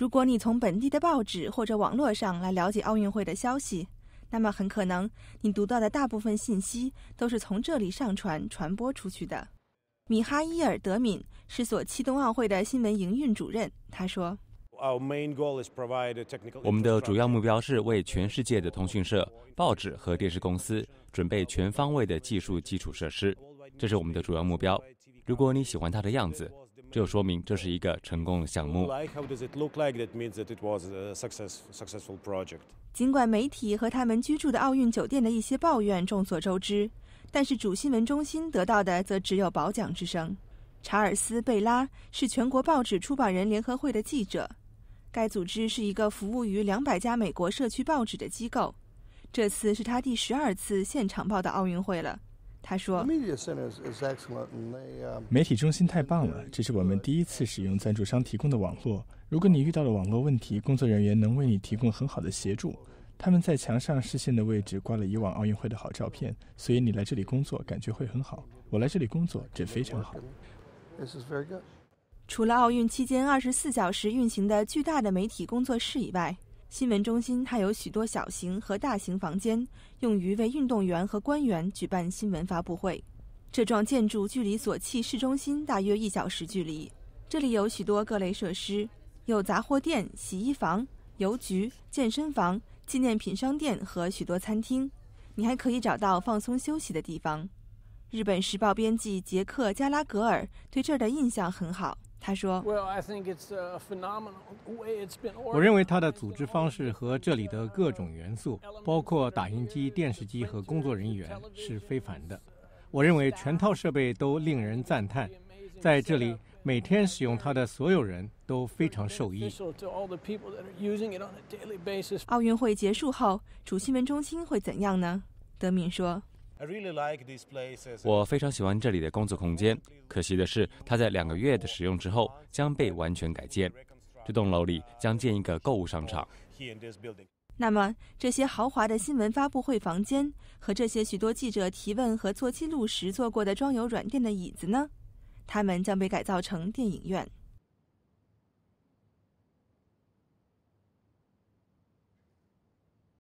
如果你从本地的报纸或者网络上来了解奥运会的消息，那么很可能你读到的大部分信息都是从这里上传传播出去的。米哈伊尔·德敏是索契冬奥会的新闻营运主任，他说：“我们的主要目标是为全世界的通讯社、报纸和电视公司准备全方位的技术基础设施，这是我们的主要目标。如果你喜欢它的样子。”这说明这是一个成功的项目。尽管媒体和他们居住的奥运酒店的一些抱怨众所周知，但是主新闻中心得到的则只有褒奖之声。查尔斯·贝拉是全国报纸出版人联合会的记者，该组织是一个服务于两百家美国社区报纸的机构。这次是他第十二次现场报道奥运会了。他说：“媒体中心太棒了，这是我们第一次使用赞助商提供的网络。如果你遇到了网络问题，工作人员能为你提供很好的协助。他们在墙上视线的位置挂了以往奥运会的好照片，所以你来这里工作感觉会很好。我来这里工作这非常好。”除了奥运期间二十四小时运行的巨大的媒体工作室以外，新闻中心还有许多小型和大型房间，用于为运动员和官员举办新闻发布会。这幢建筑距离索契市中心大约一小时距离。这里有许多各类设施，有杂货店、洗衣房、邮局、健身房、纪念品商店和许多餐厅。你还可以找到放松休息的地方。日本时报编辑杰克·加拉格尔对这儿的印象很好。他说：“我认为他的组织方式和这里的各种元素，包括打印机、电视机和工作人员，是非凡的。我认为全套设备都令人赞叹，在这里每天使用它的所有人都非常受益。”奥运会结束后，主新闻中心会怎样呢？德敏说。我非常喜欢这里的工作空间，可惜的是，它在两个月的使用之后将被完全改建。这栋楼里将建一个购物商场。那么，这些豪华的新闻发布会房间和这些许多记者提问和做记录时坐过的装有软垫的椅子呢？它们将被改造成电影院。